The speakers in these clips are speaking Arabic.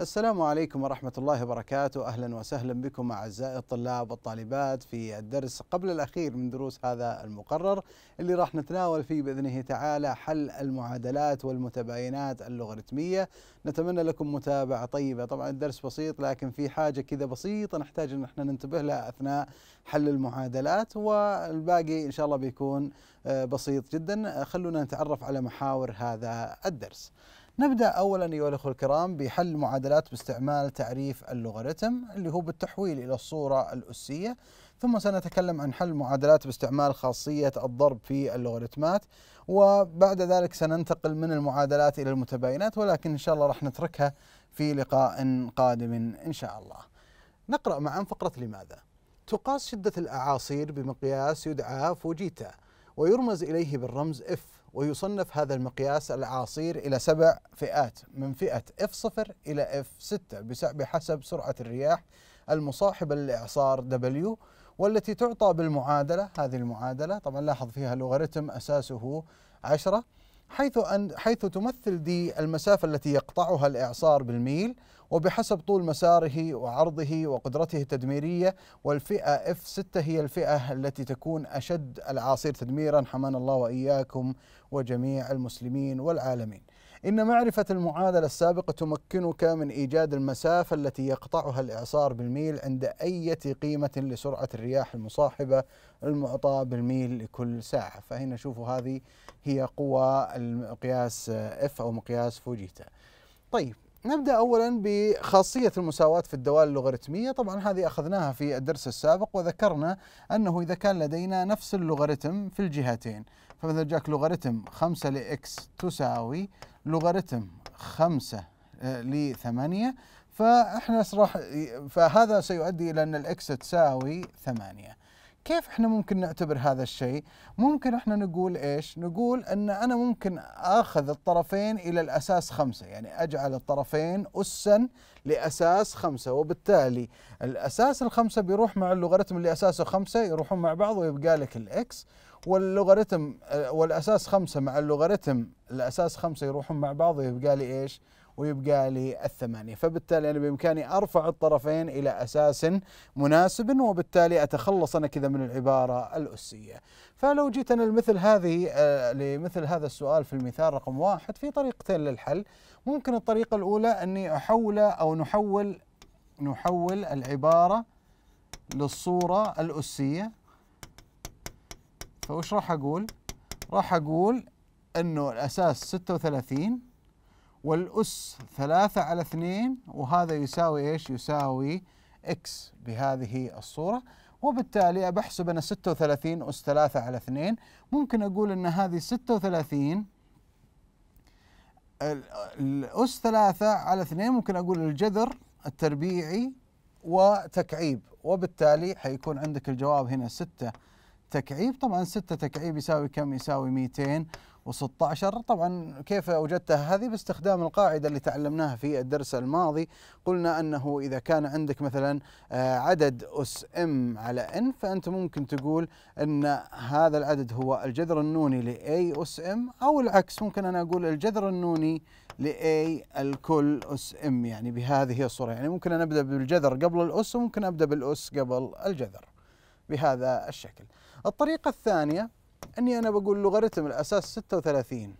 السلام عليكم ورحمة الله وبركاته أهلا وسهلا بكم أعزائي الطلاب والطالبات في الدرس قبل الأخير من دروس هذا المقرر اللي راح نتناول فيه بإذنه تعالى حل المعادلات والمتباينات اللوغاريتمية نتمنى لكم متابعة طيبة طبعا الدرس بسيط لكن في حاجة كذا بسيطة نحتاج أن احنا ننتبه لها أثناء حل المعادلات والباقي إن شاء الله بيكون آه، بسيط جدا خلونا نتعرف على محاور هذا الدرس نبدأ أولا أيها الأخوة الكرام بحل معادلات باستعمال تعريف اللوغاريتم اللي هو بالتحويل إلى الصورة الأسية ثم سنتكلم عن حل معادلات باستعمال خاصية الضرب في اللوغاريتمات وبعد ذلك سننتقل من المعادلات إلى المتباينات ولكن إن شاء الله راح نتركها في لقاء قادم إن شاء الله نقرأ معا فقرة لماذا تقاس شدة الأعاصير بمقياس يدعى فوجيتا ويرمز إليه بالرمز اف ويصنف هذا المقياس العاصير إلى سبع فئات من فئة F0 إلى F6 بحسب سرعة الرياح المصاحبة للإعصار W والتي تعطى بالمعادلة هذه المعادلة طبعا لاحظ فيها لوغاريتم أساسه 10 حيث أن حيث تمثل دي المسافة التي يقطعها الإعصار بالميل وبحسب طول مساره وعرضه وقدرته التدميرية والفئة F6 هي الفئة التي تكون أشد العاصير تدميرا حمان الله وإياكم وجميع المسلمين والعالمين إن معرفة المعادلة السابقة تمكنك من إيجاد المسافة التي يقطعها الإعصار بالميل عند أي قيمة لسرعة الرياح المصاحبة المعطاة بالميل لكل ساعة فهنا شوفوا هذه هي قوى المقياس F أو مقياس فوجيتا طيب نبدأ أولا بخاصية المساواة في الدوال اللوغاريتمية طبعا هذه أخذناها في الدرس السابق وذكرنا أنه إذا كان لدينا نفس اللوغاريتم في الجهتين فمثلا جاك لوغاريتم 5 لإكس تساوي لوغاريتم خمسة آه، لثمانية فاحنا راح فهذا سيؤدي الى ان الاكس تساوي ثمانية كيف احنا ممكن نعتبر هذا الشيء؟ ممكن احنا نقول ايش؟ نقول ان انا ممكن اخذ الطرفين الى الاساس خمسة، يعني اجعل الطرفين اسا لاساس خمسة، وبالتالي الاساس الخمسة بيروح مع اللوغاريتم اللي اساسه خمسة يروحون مع بعض ويبقى لك الاكس، واللوغاريتم والاساس خمسه مع اللوغاريتم الاساس خمسه يروحون مع بعض ويبقى لي ايش؟ ويبقى لي الثمانيه، فبالتالي انا بامكاني ارفع الطرفين الى اساس مناسب وبالتالي اتخلص انا كذا من العباره الاسيه. فلو جيت انا لمثل هذه آه، لمثل هذا السؤال في المثال رقم واحد في طريقتين للحل، ممكن الطريقه الاولى اني احوله او نحول نحول العباره للصوره الاسيه فوش راح اقول؟ راح اقول انه الاساس 36 والاس 3 على 2 وهذا يساوي ايش؟ يساوي اكس بهذه الصوره وبالتالي بحسب انا 36 اس 3 على 2 ممكن اقول ان هذه 36 الأس 3 على 2 ممكن أقول الجذر التربيعي وتكعيب وبالتالي حيكون عندك الجواب هنا 6 تكعيب طبعا 6 تكعيب يساوي كم يساوي 216 طبعا كيف وجدتها هذه باستخدام القاعدة اللي تعلمناها في الدرس الماضي قلنا أنه إذا كان عندك مثلا آه، عدد أس ام على ان فأنت ممكن تقول أن هذا العدد هو الجذر النوني لاي أس ام أو العكس ممكن أنا أقول الجذر النوني لاي الكل أس ام يعني بهذه الصورة يعني ممكن أنا أبدأ بالجذر قبل الأس وممكن أبدأ بالأس قبل الجذر بهذا الشكل الطريقة الثانية أني أنا بقول لوغاريتم الأساس 36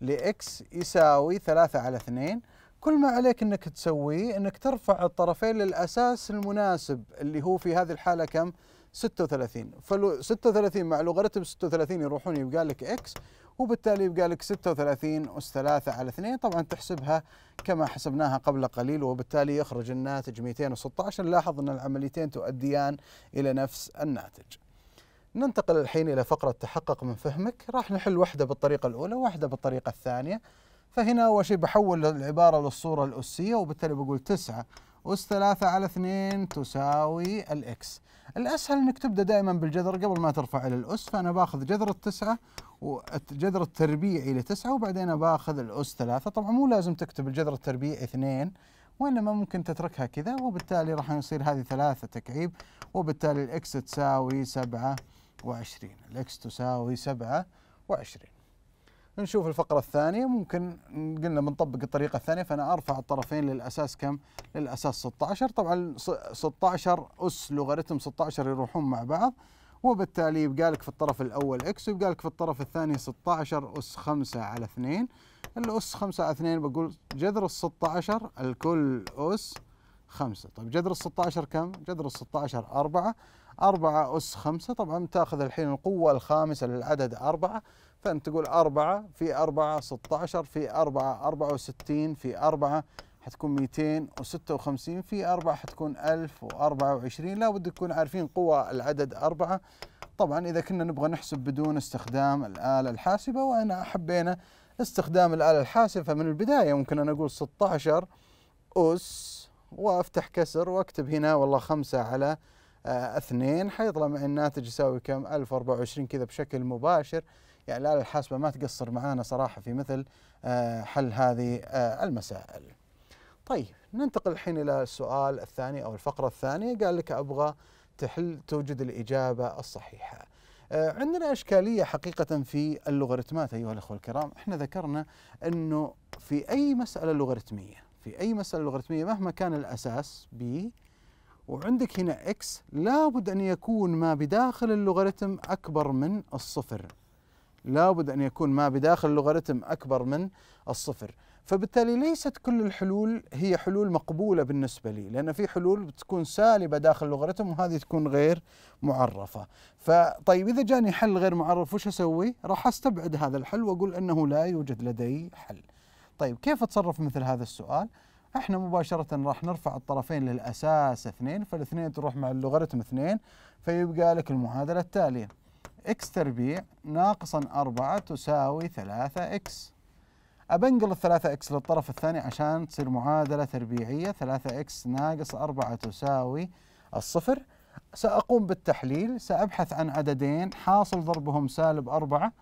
لإكس يساوي 3 على 2 كل ما عليك أنك تسويه أنك ترفع الطرفين للأساس المناسب اللي هو في هذه الحالة كم؟ 36 فلو 36 مع لوغاريتم 36 يروحون يبقى لك إكس وبالتالي يبقى لك 36 أس 3 على 2 طبعا تحسبها كما حسبناها قبل قليل وبالتالي يخرج الناتج 216 نلاحظ أن العمليتين تؤديان إلى نفس الناتج ننتقل الحين إلى فقرة تحقق من فهمك راح نحل واحدة بالطريقة الأولى واحدة بالطريقة الثانية فهنا أول شيء بحول العبارة للصورة الأسية وبالتالي بقول 9 أس ثلاثة على اثنين تساوي الإكس الأسهل أنك تبدأ دائما بالجذر قبل ما ترفع إلى الأس فأنا باخذ جذر التسعة وجذر التربيعي لتسعة وبعدين باخذ الأس ثلاثة طبعا مو لازم تكتب الجذر التربيعي اثنين وإنما ممكن تتركها كذا وبالتالي راح يصير هذه ثلاثة تكعيب وبالتالي الإكس تساوي سبعة وعشرين الإكس تساوي سبعة وعشرين نشوف الفقرة الثانية ممكن قلنا بنطبق الطريقة الثانية فأنا أرفع الطرفين للأساس كم؟ للأساس 16 طبعا 16 أس لوغاريتم 16 يروحون مع بعض وبالتالي يبقى لك في الطرف الأول إكس ويبقى لك في الطرف الثاني 16 أس 5 على 2 الأس 5 على 2 بقول جذر ال 16 الكل أس خمسة طيب جذر ال 16 كم؟ جذر ال 16 أربعة أربعة أس خمسة طبعا تاخذ الحين القوة الخامسة للعدد أربعة فأنت تقول أربعة في أربعة 16 في أربعة 64 في أربعة حتكون 256 في أربعة حتكون 1024 لابد تكون عارفين قوى العدد أربعة طبعا إذا كنا نبغى نحسب بدون استخدام الآلة الحاسبة وأنا حبينا استخدام الآلة الحاسبة فمن البداية ممكن أنا أقول 16 أس وافتح كسر واكتب هنا والله خمسة على آه، اثنين حيطلع معي الناتج يساوي كم 1024 كذا بشكل مباشر يعني الآلة الحاسبة ما تقصر معانا صراحة في مثل آه، حل هذه آه، المسائل طيب ننتقل الحين إلى السؤال الثاني أو الفقرة الثانية قال لك أبغى تحل توجد الإجابة الصحيحة عندنا إشكالية حقيقة في اللوغاريتمات أيها الأخوة الكرام احنا ذكرنا أنه في أي مسألة لوغاريتمية في أي مسألة لوغاريتمية مهما كان الأساس ب وعندك هنا اكس لابد أن يكون ما بداخل اللوغاريتم أكبر من الصفر لابد أن يكون ما بداخل اللوغاريتم أكبر من الصفر فبالتالي ليست كل الحلول هي حلول مقبولة بالنسبة لي لأن في حلول بتكون سالبة داخل اللوغاريتم وهذه تكون غير معرفة فطيب إذا جاني حل غير معرف وش أسوي؟ راح أستبعد هذا الحل وأقول أنه لا يوجد لدي حل طيب كيف اتصرف مثل هذا السؤال؟ احنا مباشرة راح نرفع الطرفين للأساس اثنين فالاثنين تروح مع اللوغاريتم اثنين فيبقى لك المعادلة التالية اكس تربيع ناقصا أربعة تساوي ثلاثة اكس أبنقل الثلاثة اكس للطرف الثاني عشان تصير معادلة تربيعية ثلاثة اكس ناقص أربعة تساوي الصفر سأقوم بالتحليل سأبحث عن عددين حاصل ضربهم سالب أربعة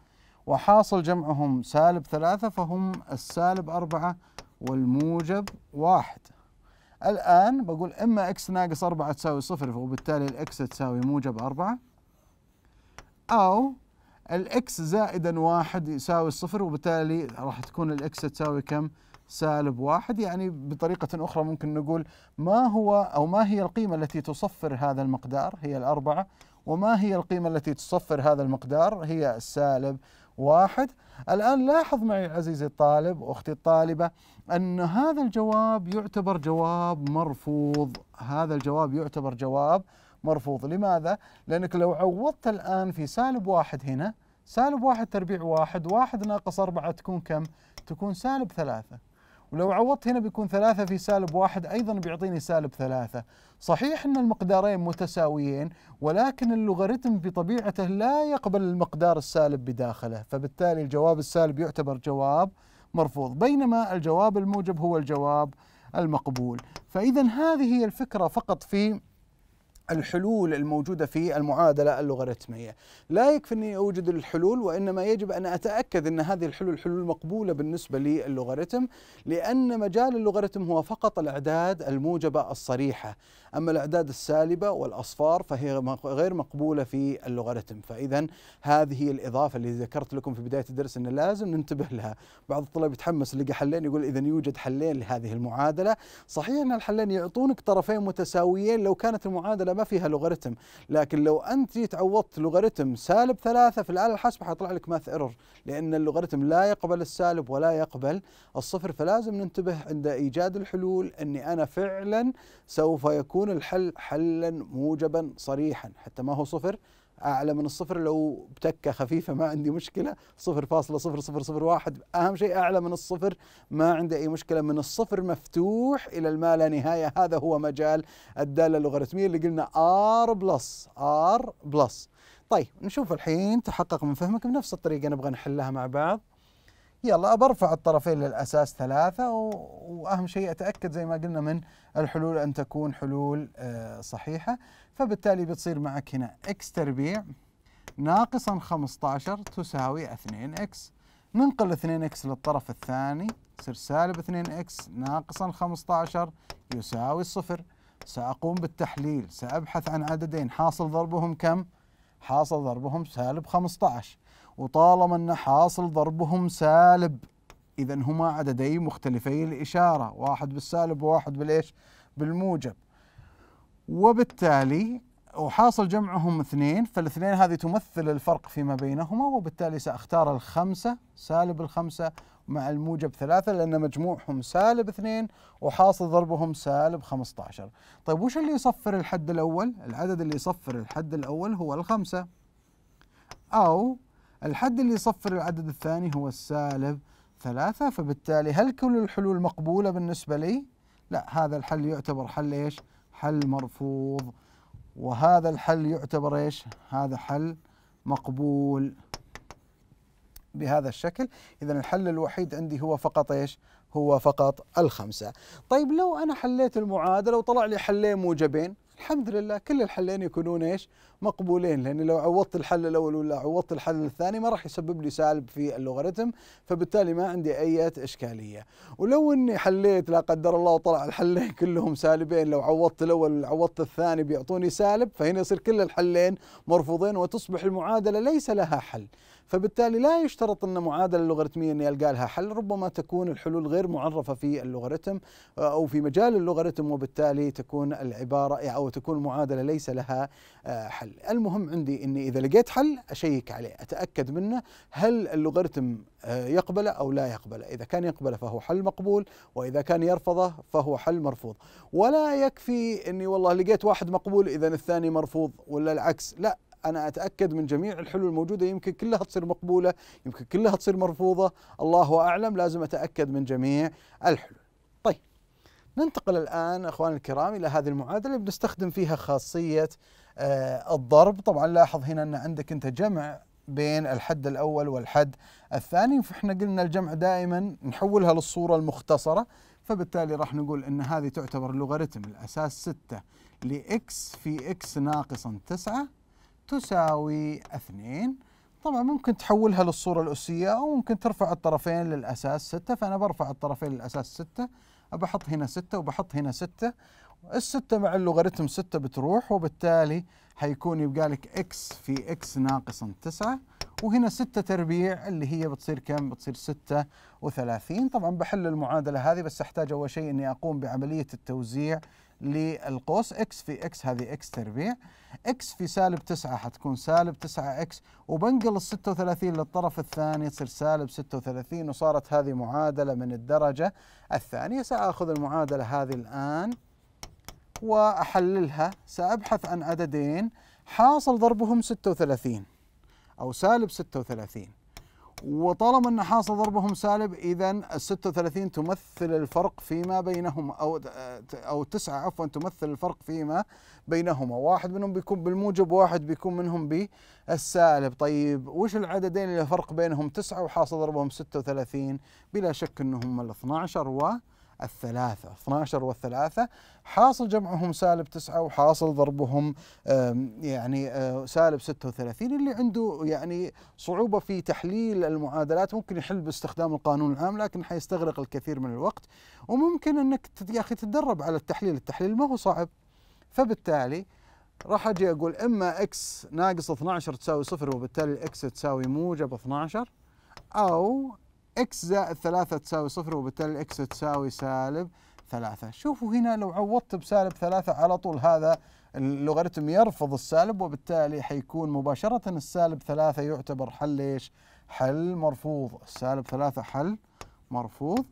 وحاصل جمعهم سالب ثلاثة فهم السالب أربعة والموجب واحد الآن بقول إما إكس ناقص أربعة تساوي صفر وبالتالي الإكس تساوي موجب أربعة أو الإكس زائدا واحد يساوي الصفر وبالتالي راح تكون الإكس تساوي كم؟ سالب واحد يعني بطريقة أخرى ممكن نقول ما هو أو ما هي القيمة التي تصفر هذا المقدار هي الأربعة وما هي القيمة التي تصفر هذا المقدار هي السالب واحد الآن لاحظ معي عزيزي الطالب أختي الطالبة أن هذا الجواب يعتبر جواب مرفوض هذا الجواب يعتبر جواب مرفوض لماذا؟ لأنك لو عوضت الآن في سالب واحد هنا سالب واحد تربيع واحد واحد ناقص أربعة تكون كم؟ تكون سالب ثلاثة ولو عوضت هنا بيكون ثلاثة في سالب واحد أيضا بيعطيني سالب ثلاثة صحيح أن المقدارين متساويين ولكن اللوغاريتم بطبيعته لا يقبل المقدار السالب بداخله فبالتالي الجواب السالب يعتبر جواب مرفوض بينما الجواب الموجب هو الجواب المقبول فإذا هذه هي الفكرة فقط في الحلول الموجودة في المعادلة اللوغاريتمية لا يكفي أني أوجد الحلول وإنما يجب أن أتأكد أن هذه الحلول حلول مقبولة بالنسبة للوغاريتم لأن مجال اللوغاريتم هو فقط الأعداد الموجبة الصريحة أما الأعداد السالبة والأصفار فهي غير مقبولة في اللوغاريتم فإذا هذه الإضافة اللي ذكرت لكم في بداية الدرس أنه لازم ننتبه لها بعض الطلاب يتحمس لقى حلين يقول إذا يوجد حلين لهذه المعادلة صحيح أن الحلين يعطونك طرفين متساويين لو كانت المعادلة ما فيها لوغاريتم لكن لو انت تعوضت لوغاريتم سالب ثلاثة في الآلة الحاسبة حيطلع لك ماث ايرور لأن اللوغاريتم لا يقبل السالب ولا يقبل الصفر فلازم ننتبه عند إيجاد الحلول أني أنا فعلا سوف يكون الحل حلا موجبا صريحا حتى ما هو صفر اعلى من الصفر لو بتكه خفيفه ما عندي مشكله صفر فاصلة صفر صفر صفر واحد اهم شيء اعلى من الصفر ما عندي اي مشكله من الصفر مفتوح الى الما لا نهايه هذا هو مجال الداله اللوغاريتميه اللي قلنا ار بلس ار بلس طيب نشوف الحين تحقق من فهمك بنفس الطريقه نبغى نحلها مع بعض يلا برفع الطرفين للأساس ثلاثة وأهم شيء أتأكد زي ما قلنا من الحلول أن تكون حلول آه، صحيحة فبالتالي بتصير معك هنا اكس تربيع ناقصا 15 تساوي 2x ننقل 2x للطرف الثاني تصير سالب 2x ناقصا 15 يساوي الصفر سأقوم بالتحليل سأبحث عن عددين حاصل ضربهم كم؟ حاصل ضربهم سالب 15 وطالما أن حاصل ضربهم سالب إذا هما عددي مختلفي الإشارة واحد بالسالب وواحد بالإيش بالموجب وبالتالي وحاصل جمعهم اثنين فالاثنين هذه تمثل الفرق فيما بينهما وبالتالي سأختار الخمسة سالب الخمسة مع الموجب ثلاثة لأن مجموعهم سالب اثنين وحاصل ضربهم سالب 15 طيب وش اللي يصفر الحد الأول؟ العدد اللي يصفر الحد الأول هو الخمسة أو الحد اللي يصفر العدد الثاني هو السالب ثلاثة فبالتالي هل كل الحلول مقبولة بالنسبة لي؟ لا هذا الحل يعتبر حل ايش؟ حل مرفوض وهذا الحل يعتبر ايش؟ هذا حل مقبول بهذا الشكل، اذا الحل الوحيد عندي هو فقط ايش؟ هو فقط الخمسة. طيب لو انا حليت المعادلة وطلع لي حلين موجبين الحمد لله كل الحلين يكونون ايش؟ مقبولين لاني لو عوضت الحل الاول ولا عوضت الحل الثاني ما راح يسبب لي سالب في اللوغاريتم فبالتالي ما عندي اي اشكاليه ولو اني حليت لا قدر الله وطلع الحلين كلهم سالبين لو عوضت الاول ولا عوضت الثاني بيعطوني سالب فهنا يصير كل الحلين مرفوضين وتصبح المعادله ليس لها حل فبالتالي لا يشترط أن معادلة لوغاريتمية أني ألقى لها حل ربما تكون الحلول غير معرفة في اللوغاريتم آه، أو في مجال اللوغاريتم وبالتالي تكون العبارة يعني أو تكون المعادلة ليس لها آه، حل المهم عندي أني إذا لقيت حل أشيك عليه أتأكد منه هل اللوغاريتم آه، يقبله أو لا يقبله إذا كان يقبله فهو حل مقبول وإذا كان يرفضه فهو حل مرفوض ولا يكفي أني والله لقيت واحد مقبول إذا الثاني مرفوض ولا العكس لا أنا أتأكد من جميع الحلول الموجودة يمكن كلها تصير مقبولة يمكن كلها تصير مرفوضة الله أعلم لازم أتأكد من جميع الحلول طيب ننتقل الآن أخواني الكرام إلى هذه المعادلة اللي بنستخدم فيها خاصية آه الضرب طبعا لاحظ هنا أن عندك أنت جمع بين الحد الأول والحد الثاني فإحنا قلنا الجمع دائما نحولها للصورة المختصرة فبالتالي راح نقول أن هذه تعتبر لوغاريتم الأساس 6 لإكس في إكس ناقصا 9 تساوي اثنين طبعا ممكن تحولها للصورة الأسية أو ممكن ترفع الطرفين للأساس ستة فأنا برفع الطرفين للأساس ستة بحط هنا ستة وبحط هنا ستة الستة مع اللوغاريتم ستة بتروح وبالتالي حيكون يبقى لك إكس في إكس ناقص تسعة وهنا ستة تربيع اللي هي بتصير كم؟ بتصير ستة وثلاثين طبعا بحل المعادلة هذه بس أحتاج أول شيء أني أقوم بعملية التوزيع للقوس اكس في اكس هذه اكس تربيع اكس في سالب 9 حتكون سالب 9 اكس وبنقل ال 36 للطرف الثاني تصير سالب 36 وصارت هذه معادله من الدرجه الثانيه ساخذ المعادله هذه الان واحللها سابحث عن عددين حاصل ضربهم 36 او سالب 36 وطالما ان حاصل ضربهم سالب اذا ال 36 تمثل الفرق فيما بينهم او او تسعه عفوا تمثل الفرق فيما بينهما، واحد منهم بيكون بالموجب واحد بيكون منهم بالسالب، طيب وش العددين اللي فرق بينهم تسعه وحاصل ضربهم 36؟ بلا شك انهم ال 12 و الثلاثة 12 والثلاثة حاصل جمعهم سالب 9 وحاصل ضربهم يعني آه، سالب 36 اللي عنده يعني صعوبة في تحليل المعادلات ممكن يحل باستخدام القانون العام لكن حيستغرق الكثير من الوقت وممكن انك يا اخي تتدرب على التحليل التحليل ما هو صعب فبالتالي راح اجي اقول اما X ناقص 12 تساوي صفر وبالتالي X تساوي موجب 12 او اكس زائد ثلاثة تساوي صفر وبالتالي الاكس تساوي سالب ثلاثة شوفوا هنا لو عوضت بسالب ثلاثة على طول هذا اللوغاريتم يرفض السالب وبالتالي حيكون مباشرة السالب ثلاثة يعتبر حل ايش؟ حل مرفوض السالب ثلاثة حل مرفوض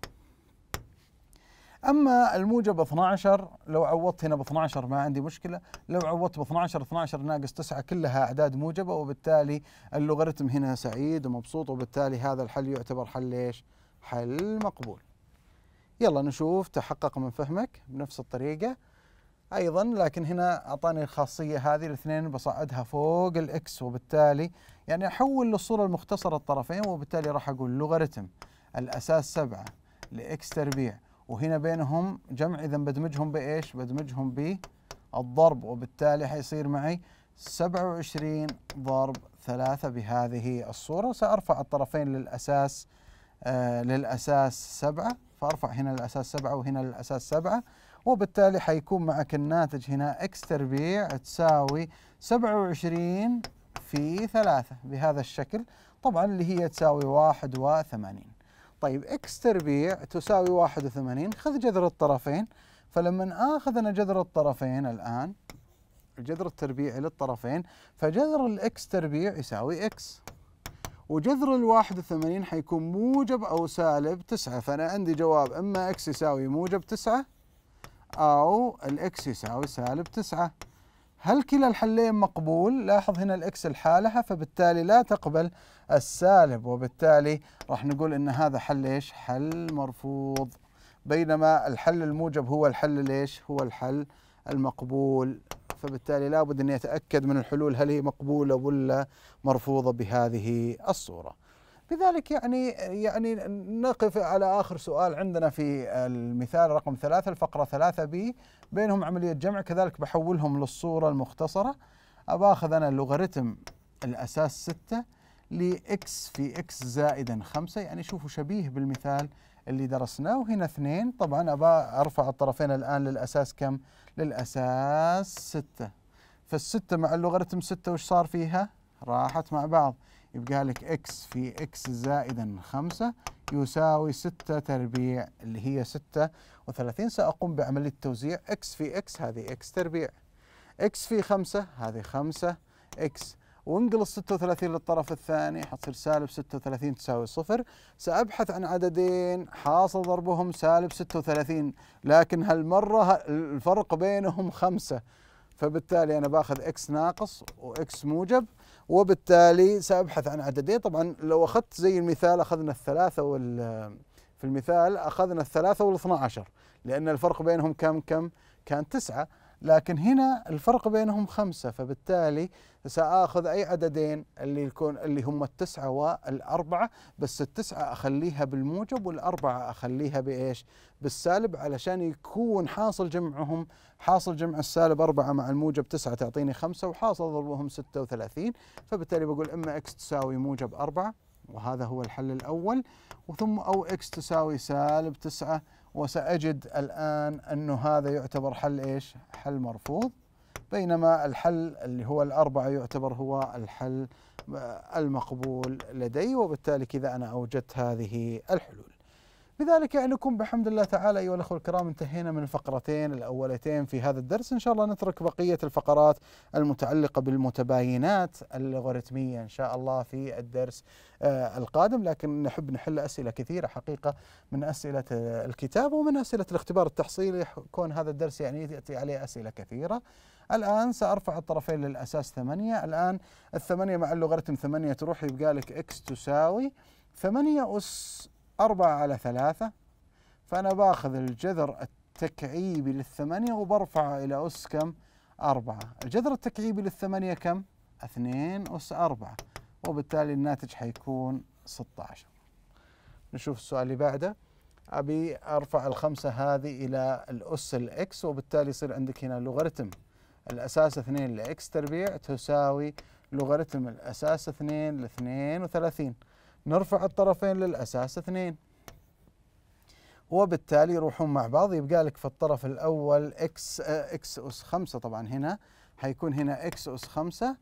اما الموجب 12 لو عوضت هنا ب 12 ما عندي مشكله لو عوضت ب 12 12 ناقص 9 كلها اعداد موجبه وبالتالي اللوغاريتم هنا سعيد ومبسوط وبالتالي هذا الحل يعتبر حل ايش حل مقبول يلا نشوف تحقق من فهمك بنفس الطريقه ايضا لكن هنا اعطاني الخاصيه هذه الاثنين بصعدها فوق الاكس وبالتالي يعني احول للصوره المختصره الطرفين وبالتالي راح اقول لوغاريتم الاساس 7 لاكس تربيع وهنا بينهم جمع اذا بدمجهم بايش؟ بدمجهم بالضرب وبالتالي حيصير معي 27 ضرب 3 بهذه الصورة سأرفع الطرفين للأساس آه للأساس 7 فأرفع هنا للأساس 7 وهنا للأساس 7 وبالتالي حيكون معك الناتج هنا اكس تربيع تساوي 27 في 3 بهذا الشكل طبعا اللي هي تساوي 81 طيب اكس تربيع تساوي 81 خذ جذر الطرفين فلما اخذ انا جذر الطرفين الان الجذر التربيعي للطرفين فجذر الاكس تربيع يساوي اكس وجذر ال 81 حيكون موجب او سالب 9 فانا عندي جواب اما اكس يساوي موجب 9 او الاكس يساوي سالب 9 هل كلا الحلين مقبول؟ لاحظ هنا الاكس الحالة فبالتالي لا تقبل السالب وبالتالي راح نقول ان هذا حل ايش؟ حل مرفوض بينما الحل الموجب هو الحل ليش؟ هو الحل المقبول فبالتالي لابد ان يتاكد من الحلول هل هي مقبوله ولا مرفوضه بهذه الصوره. بذلك يعني يعني نقف على اخر سؤال عندنا في المثال رقم ثلاثه الفقره ثلاثه ب بينهم عمليه جمع كذلك بحولهم للصوره المختصره اباخذ انا اللوغاريتم الاساس سته لإكس في إكس زائدا خمسة يعني شوفوا شبيه بالمثال اللي درسناه وهنا اثنين طبعا أبا أرفع الطرفين الآن للأساس كم؟ للأساس ستة فالستة مع اللوغاريتم ستة وش صار فيها؟ راحت مع بعض يبقى لك إكس في إكس زائدا خمسة يساوي ستة تربيع اللي هي ستة وثلاثين سأقوم بعملية توزيع إكس في إكس هذه إكس تربيع إكس في خمسة هذه خمسة إكس وانقل 36 للطرف الثاني حتصير سالب 36 تساوي صفر سأبحث عن عددين حاصل ضربهم سالب 36 لكن هالمرة الفرق بينهم خمسة فبالتالي أنا باخذ إكس ناقص وإكس موجب وبالتالي سأبحث عن عددين طبعا لو أخذت زي المثال أخذنا الثلاثة وال في المثال أخذنا الثلاثة وال12 لأن الفرق بينهم كم كم كان تسعة لكن هنا الفرق بينهم خمسة فبالتالي سآخذ أي عددين اللي يكون اللي هم التسعة والأربعة بس التسعة أخليها بالموجب والأربعة أخليها بإيش بالسالب علشان يكون حاصل جمعهم حاصل جمع السالب أربعة مع الموجب تسعة تعطيني خمسة وحاصل ضربهم ستة وثلاثين فبالتالي بقول إما إكس تساوي موجب أربعة وهذا هو الحل الأول وثم أو إكس تساوي سالب تسعة وسأجد الآن أنه هذا يعتبر حل إيش حل مرفوض بينما الحل اللي هو الأربعة يعتبر هو الحل آه، المقبول لدي وبالتالي كذا أنا أوجدت هذه الحلول بذلك يعني نكون بحمد الله تعالى أيها الأخوة الكرام انتهينا من الفقرتين الأولتين في هذا الدرس إن شاء الله نترك بقية الفقرات المتعلقة بالمتباينات اللوغاريتمية إن شاء الله في الدرس آه، القادم لكن نحب نحل أسئلة كثيرة حقيقة من أسئلة الكتاب ومن أسئلة الاختبار التحصيلي كون هذا الدرس يعني يأتي عليه أسئلة كثيرة الآن سأرفع الطرفين للأساس ثمانية الآن الثمانية مع اللوغاريتم ثمانية تروح يبقى لك إكس تساوي ثمانية أس أربعة على ثلاثة فأنا باخذ الجذر التكعيبي للثمانية وبرفعه إلى أس كم؟ أربعة الجذر التكعيبي للثمانية كم؟ اثنين أس أربعة وبالتالي الناتج حيكون 16 نشوف السؤال اللي بعده أبي أرفع الخمسة هذه إلى الأس الإكس وبالتالي يصير عندك هنا لوغاريتم الأساس اثنين لإكس تربيع تساوي لوغاريتم الأساس اثنين لاثنين وثلاثين نرفع الطرفين للأساس اثنين وبالتالي يروحون مع بعض يبقى لك في الطرف الأول إكس إكس آه، أس خمسة طبعا هنا حيكون هنا إكس أس خمسة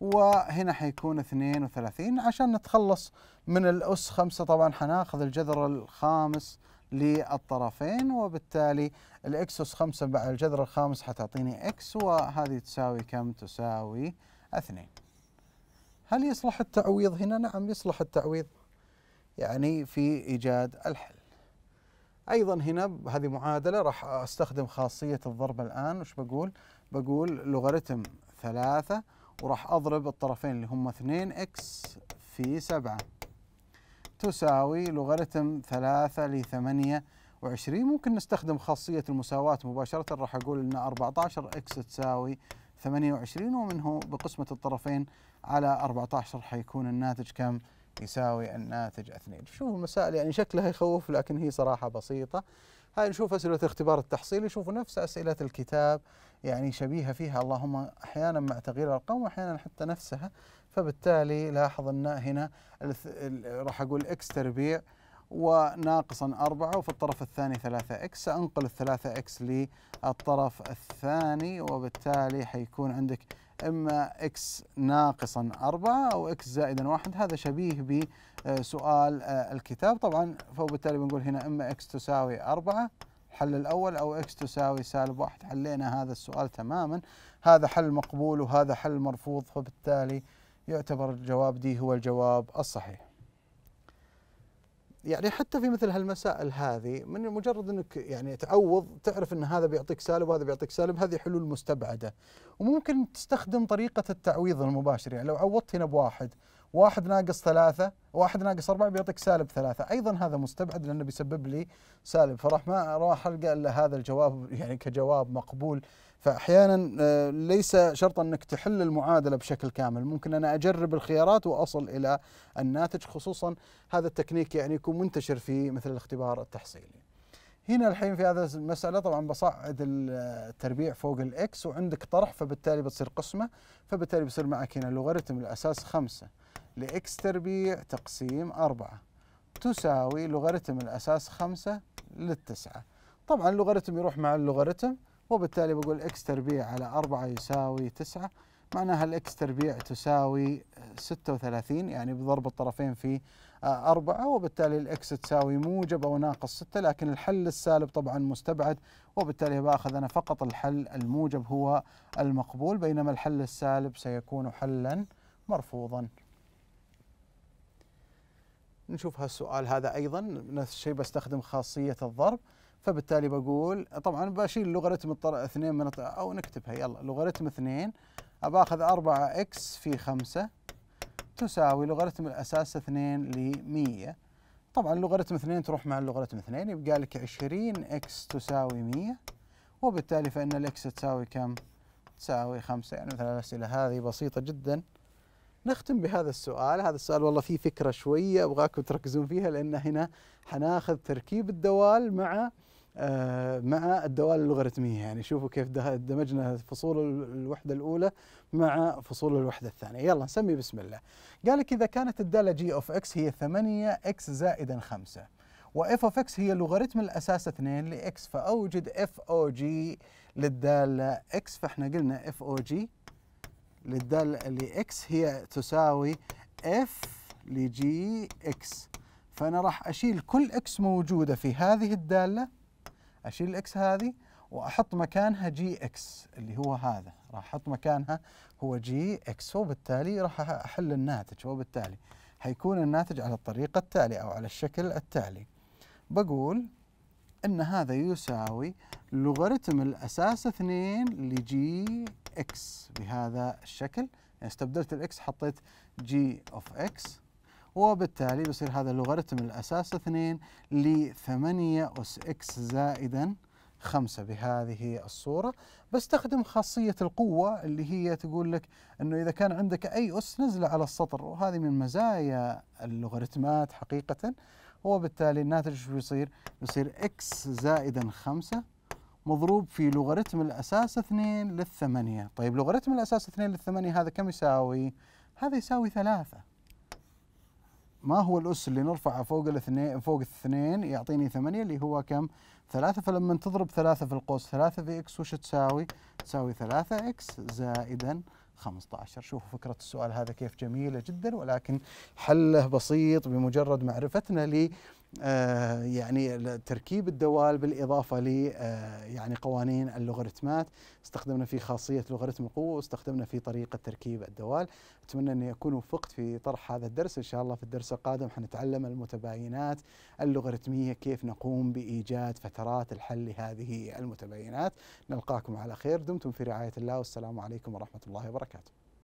وهنا حيكون 32 عشان نتخلص من الأس خمسة طبعا حناخذ الجذر الخامس للطرفين وبالتالي الإكس أس خمسة مع الجذر الخامس حتعطيني إكس وهذه تساوي كم؟ تساوي اثنين هل يصلح التعويض هنا؟ نعم يصلح التعويض يعني في ايجاد الحل. ايضا هنا هذه معادله راح استخدم خاصيه الضرب الان وش بقول؟ بقول لوغاريتم ثلاثة وراح اضرب الطرفين اللي هم 2 اكس في 7 تساوي لوغاريتم 3 ل 28 ممكن نستخدم خاصيه المساواه مباشره راح اقول ان 14 اكس تساوي 28 ومنه بقسمة الطرفين على 14 حيكون الناتج كم؟ يساوي الناتج 2 شوفوا المسائل يعني شكلها يخوف لكن هي صراحة بسيطة هاي نشوف أسئلة اختبار التحصيلي شوفوا نفس أسئلة الكتاب يعني شبيهة فيها اللهم أحيانا مع تغيير الأرقام وأحيانا حتى نفسها فبالتالي لاحظ أن هنا راح أقول إكس تربيع وناقصا 4 وفي الطرف الثاني 3x سأنقل ال 3x للطرف الثاني وبالتالي حيكون عندك إما x ناقصا 4 أو x زائدا 1 هذا شبيه بسؤال آه، الكتاب طبعا فبالتالي بنقول هنا إما x تساوي 4 الحل الأول أو x تساوي سالب 1 حلينا هذا السؤال تماما هذا حل مقبول وهذا حل مرفوض فبالتالي يعتبر الجواب دي هو الجواب الصحيح يعني حتى في مثل هالمسائل هذه من مجرد انك يعني تعوض تعرف ان هذا بيعطيك سالب وهذا بيعطيك سالب هذه حلول مستبعده وممكن تستخدم طريقه التعويض المباشر يعني لو عوضت هنا بواحد واحد ناقص ثلاثة واحد ناقص أربعة بيعطيك سالب ثلاثة أيضا هذا مستبعد لأنه بيسبب لي سالب فراح ما راح ألقى إلا هذا الجواب يعني كجواب مقبول فاحيانا آه، ليس شرطا انك تحل المعادله بشكل كامل ممكن انا اجرب الخيارات واصل الى الناتج خصوصا هذا التكنيك يعني يكون منتشر في مثل الاختبار التحصيلي هنا الحين في هذا المسألة طبعا بصعد التربيع فوق الاكس وعندك طرح فبالتالي بتصير قسمة فبالتالي بصير معك هنا لوغاريتم الأساس خمسة لإكس تربيع تقسيم أربعة تساوي لوغاريتم الأساس خمسة للتسعة طبعا اللوغاريتم يروح مع اللوغاريتم وبالتالي بقول اكس تربيع على 4 يساوي 9 معناها الاكس تربيع تساوي 36 يعني بضرب الطرفين في 4 آه، وبالتالي الاكس تساوي موجب او ناقص 6 لكن الحل السالب طبعا مستبعد وبالتالي باخذ انا فقط الحل الموجب هو المقبول بينما الحل السالب سيكون حلا مرفوضا نشوف هالسؤال هذا ايضا نفس الشيء بستخدم خاصيه الضرب فبالتالي بقول طبعا بشيل لوغاريتم اثنين من الطر... او نكتبها يلا لوغاريتم اثنين أباخذ 4 اكس في 5 تساوي لوغاريتم الأساس اثنين لمية 100 طبعا لوغاريتم اثنين تروح مع لوغاريتم اثنين يبقى لك عشرين اكس تساوي 100 وبالتالي فإن الاكس تساوي كم؟ تساوي خمسة يعني مثلا الأسئلة هذه بسيطة جدا نختم بهذا السؤال هذا السؤال والله فيه فكرة شوية أبغاكم تركزون فيها لأن هنا حناخذ تركيب الدوال مع آه، مع الدوال اللوغاريتمية يعني شوفوا كيف دمجنا فصول الوحدة الأولى مع فصول الوحدة الثانية يلا نسمي بسم الله قال لك إذا كانت الدالة جي أوف إكس هي 8 إكس زائدا 5 واف اوف اكس هي لوغاريتم الاساس 2 لاكس فاوجد اف او جي للداله اكس فاحنا قلنا اف او جي للدالة لإكس هي تساوي اف لجي إكس فأنا راح أشيل كل إكس موجودة في هذه الدالة أشيل الإكس هذه وأحط مكانها جي إكس اللي هو هذا راح أحط مكانها هو جي إكس وبالتالي راح أحل الناتج وبالتالي حيكون الناتج على الطريقة التالية أو على الشكل التالي بقول ان هذا يساوي لوغاريتم الاساس 2 لجي اكس بهذا الشكل يعني استبدلت الاكس حطيت جي اوف اكس وبالتالي بصير هذا لوغاريتم الاساس 2 ل 8 اس اكس زائدا 5 بهذه الصورة بستخدم خاصية القوة اللي هي تقول لك أنه إذا كان عندك أي أس نزله على السطر وهذه من مزايا اللوغاريتمات حقيقة هو بالتالي الناتج شو يصير؟ يصير اكس زائدا 5 مضروب في لوغاريتم الاساس 2 للثمانية طيب لوغاريتم الاساس 2 للثمانية هذا كم يساوي؟ هذا يساوي ثلاثة ما هو الأس اللي نرفعه فوق الاثنين فوق الاثنين يعطيني ثمانية اللي هو كم؟ ثلاثة فلما تضرب ثلاثة في القوس ثلاثة في اكس وش تساوي؟ تساوي ثلاثة اكس زائدا 15 شوفوا فكرة السؤال هذا كيف جميلة جدا ولكن حله بسيط بمجرد معرفتنا لي آه، يعني تركيب الدوال بالاضافه ل آه، يعني قوانين اللوغاريتمات استخدمنا فيه خاصيه لوغاريتم القوه واستخدمنا فيه طريقه تركيب الدوال اتمنى ان يكون وفقت في طرح هذا الدرس ان شاء الله في الدرس القادم حنتعلم المتباينات اللوغاريتميه كيف نقوم بايجاد فترات الحل لهذه المتباينات نلقاكم على خير دمتم في رعايه الله والسلام عليكم ورحمه الله وبركاته